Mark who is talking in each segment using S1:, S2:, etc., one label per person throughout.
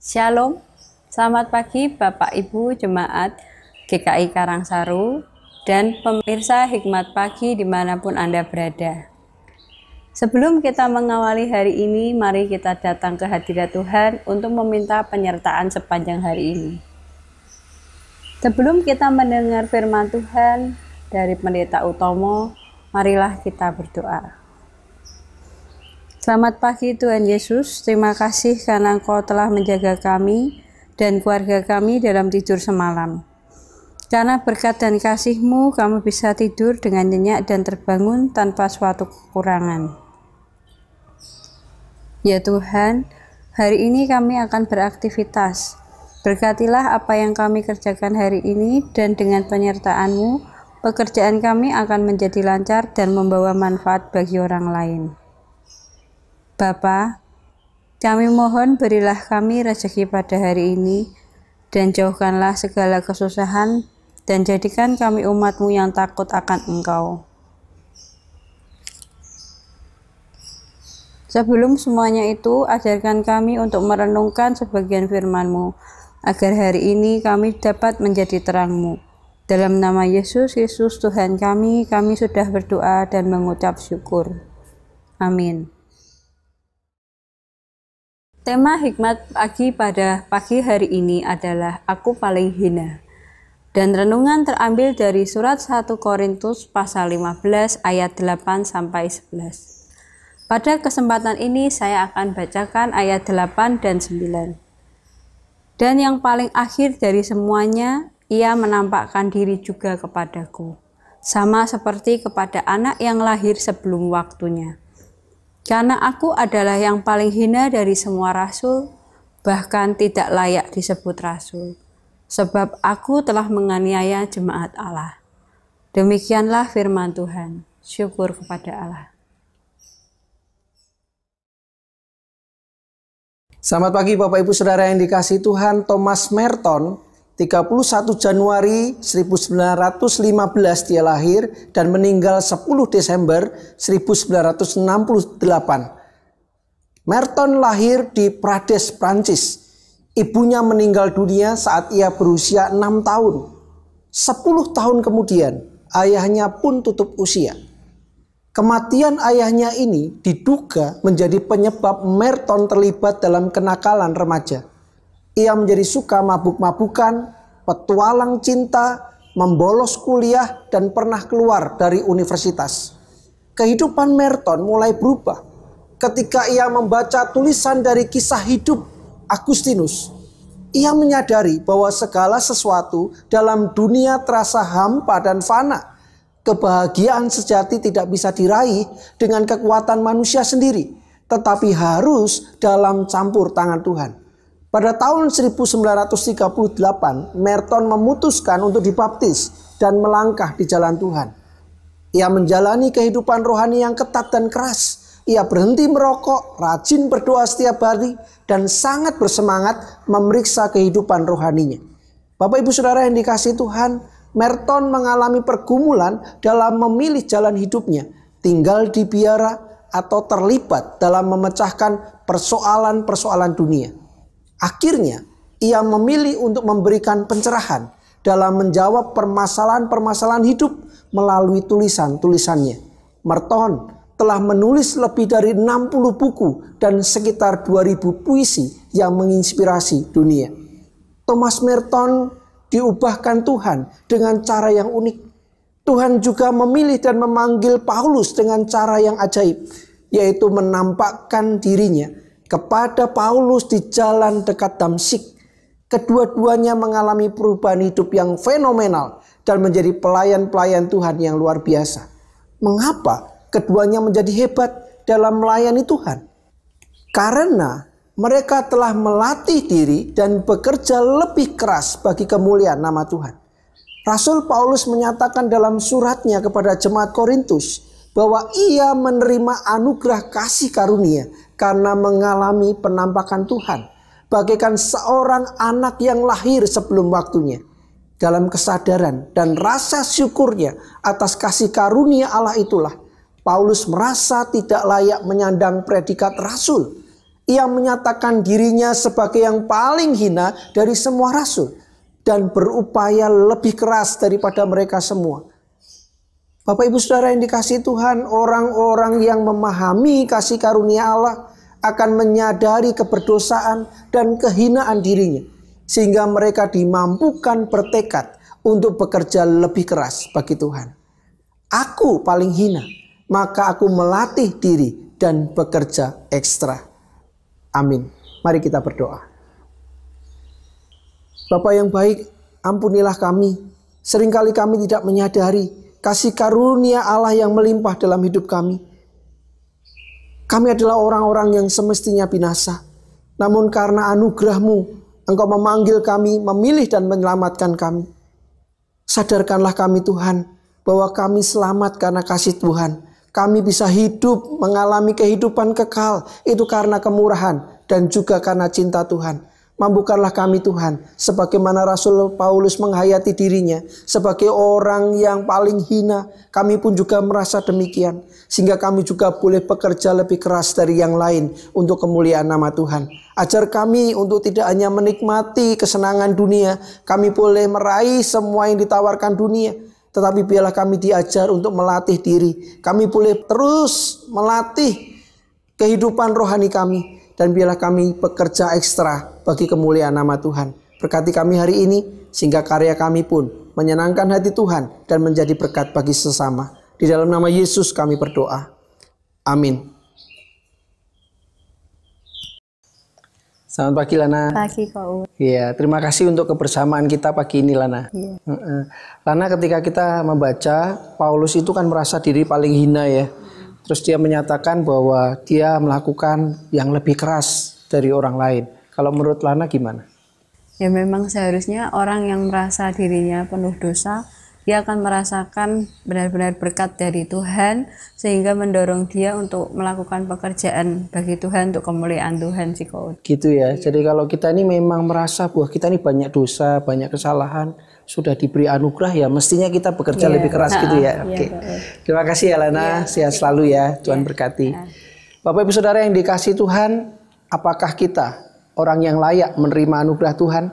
S1: Shalom, selamat pagi Bapak Ibu Jemaat GKI Karangsaru dan pemirsa Hikmat Pagi dimanapun Anda berada. Sebelum kita mengawali hari ini, mari kita datang ke hadirat Tuhan untuk meminta penyertaan sepanjang hari ini. Sebelum kita mendengar firman Tuhan dari Pendeta Utomo, marilah kita berdoa. Selamat pagi Tuhan Yesus, terima kasih karena Engkau telah menjaga kami dan keluarga kami dalam tidur semalam. Karena berkat dan kasih-Mu, kami bisa tidur dengan nyenyak dan terbangun tanpa suatu kekurangan. Ya Tuhan, hari ini kami akan beraktivitas. Berkatilah apa yang kami kerjakan hari ini dan dengan penyertaan-Mu, pekerjaan kami akan menjadi lancar dan membawa manfaat bagi orang lain. Bapa, kami mohon berilah kami rezeki pada hari ini, dan jauhkanlah segala kesusahan, dan jadikan kami umatmu yang takut akan engkau. Sebelum semuanya itu, ajarkan kami untuk merenungkan sebagian firmanMu agar hari ini kami dapat menjadi terangMu. Dalam nama Yesus, Yesus Tuhan kami, kami sudah berdoa dan mengucap syukur. Amin. Tema hikmat pagi pada pagi hari ini adalah Aku Paling Hina. Dan renungan terambil dari surat 1 Korintus pasal 15 ayat 8 sampai 11. Pada kesempatan ini saya akan bacakan ayat 8 dan 9. Dan yang paling akhir dari semuanya, ia menampakkan diri juga kepadaku, sama seperti kepada anak yang lahir sebelum waktunya karena aku adalah yang paling hina dari semua rasul, bahkan tidak layak disebut rasul, sebab aku telah menganiaya jemaat Allah. Demikianlah firman Tuhan. Syukur kepada Allah.
S2: Selamat pagi Bapak Ibu Saudara yang dikasih Tuhan Thomas Merton 31 Januari 1915 dia lahir dan meninggal 10 Desember 1968. Merton lahir di Prades, Prancis. Ibunya meninggal dunia saat ia berusia 6 tahun. 10 tahun kemudian, ayahnya pun tutup usia. Kematian ayahnya ini diduga menjadi penyebab Merton terlibat dalam kenakalan remaja. Ia menjadi suka mabuk-mabukan, petualang cinta, membolos kuliah, dan pernah keluar dari universitas. Kehidupan Merton mulai berubah ketika ia membaca tulisan dari kisah hidup Agustinus. Ia menyadari bahwa segala sesuatu dalam dunia terasa hampa dan fana. Kebahagiaan sejati tidak bisa diraih dengan kekuatan manusia sendiri, tetapi harus dalam campur tangan Tuhan. Pada tahun 1938, Merton memutuskan untuk dibaptis dan melangkah di jalan Tuhan. Ia menjalani kehidupan rohani yang ketat dan keras. Ia berhenti merokok, rajin berdoa setiap hari, dan sangat bersemangat memeriksa kehidupan rohaninya. Bapak ibu saudara yang dikasih Tuhan, Merton mengalami pergumulan dalam memilih jalan hidupnya, tinggal di biara atau terlibat dalam memecahkan persoalan-persoalan dunia. Akhirnya ia memilih untuk memberikan pencerahan dalam menjawab permasalahan-permasalahan hidup melalui tulisan-tulisannya. Merton telah menulis lebih dari 60 buku dan sekitar 2000 puisi yang menginspirasi dunia. Thomas Merton diubahkan Tuhan dengan cara yang unik. Tuhan juga memilih dan memanggil Paulus dengan cara yang ajaib, yaitu menampakkan dirinya kepada Paulus di jalan dekat Damsik. Kedua-duanya mengalami perubahan hidup yang fenomenal dan menjadi pelayan-pelayan Tuhan yang luar biasa. Mengapa keduanya menjadi hebat dalam melayani Tuhan? Karena mereka telah melatih diri dan bekerja lebih keras bagi kemuliaan nama Tuhan. Rasul Paulus menyatakan dalam suratnya kepada jemaat Korintus, bahwa ia menerima anugerah kasih karunia karena mengalami penampakan Tuhan, bagaikan seorang anak yang lahir sebelum waktunya. Dalam kesadaran dan rasa syukurnya atas kasih karunia Allah itulah, Paulus merasa tidak layak menyandang predikat rasul. Ia menyatakan dirinya sebagai yang paling hina dari semua rasul dan berupaya lebih keras daripada mereka semua Bapak Ibu Saudara yang dikasih Tuhan, orang-orang yang memahami kasih karunia Allah akan menyadari keberdosaan dan kehinaan dirinya sehingga mereka dimampukan bertekad untuk bekerja lebih keras bagi Tuhan. Aku paling hina, maka aku melatih diri dan bekerja ekstra. Amin. Mari kita berdoa. Bapak yang baik, ampunilah kami. Seringkali kami tidak menyadari kasih karunia Allah yang melimpah dalam hidup kami. Kami adalah orang-orang yang semestinya binasa. Namun karena anugerahmu, Engkau memanggil kami, memilih dan menyelamatkan kami. Sadarkanlah kami Tuhan, bahwa kami selamat karena kasih Tuhan. Kami bisa hidup, mengalami kehidupan kekal, itu karena kemurahan dan juga karena cinta Tuhan. Mampukanlah kami Tuhan, sebagaimana Rasul Paulus menghayati dirinya, sebagai orang yang paling hina, kami pun juga merasa demikian. Sehingga kami juga boleh bekerja lebih keras dari yang lain untuk kemuliaan nama Tuhan. Ajar kami untuk tidak hanya menikmati kesenangan dunia, kami boleh meraih semua yang ditawarkan dunia. Tetapi biarlah kami diajar untuk melatih diri. Kami boleh terus melatih kehidupan rohani kami dan biarlah kami pekerja ekstra bagi kemuliaan nama Tuhan. Berkati kami hari ini sehingga karya kami pun menyenangkan hati Tuhan dan menjadi berkat bagi sesama. Di dalam nama Yesus kami berdoa. Amin. Selamat pagi Lana.
S1: Pagi Kak U.
S2: Iya, terima kasih untuk kebersamaan kita pagi ini Lana. Iya. Lana ketika kita membaca Paulus itu kan merasa diri paling hina ya. Terus dia menyatakan bahwa dia melakukan yang lebih keras dari orang lain. Kalau menurut Lana gimana?
S1: Ya memang seharusnya orang yang merasa dirinya penuh dosa, dia akan merasakan benar-benar berkat dari Tuhan sehingga mendorong dia untuk melakukan pekerjaan bagi Tuhan untuk kemuliaan Tuhan sih
S2: Gitu ya. Jadi kalau kita ini memang merasa bahwa kita ini banyak dosa, banyak kesalahan, sudah diberi anugerah ya mestinya kita bekerja yeah. lebih keras nah, gitu ya. Oke. Okay. Iya, Terima kasih Elena, yeah. sehat selalu ya. Iya. Tuhan yeah. berkati. Yeah. Bapak Ibu Saudara yang dikasih Tuhan, apakah kita orang yang layak menerima anugerah Tuhan?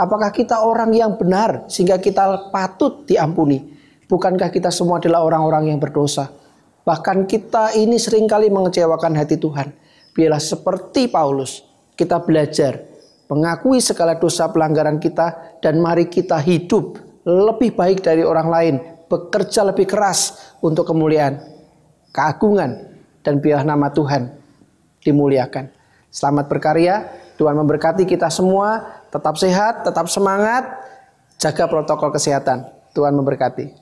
S2: Apakah kita orang yang benar sehingga kita patut diampuni? Bukankah kita semua adalah orang-orang yang berdosa? Bahkan kita ini seringkali mengecewakan hati Tuhan. Biarlah seperti Paulus, kita belajar mengakui segala dosa pelanggaran kita dan mari kita hidup lebih baik dari orang lain, bekerja lebih keras untuk kemuliaan, keagungan dan biar nama Tuhan dimuliakan. Selamat berkarya, Tuhan memberkati kita semua, tetap sehat, tetap semangat, jaga protokol kesehatan. Tuhan memberkati.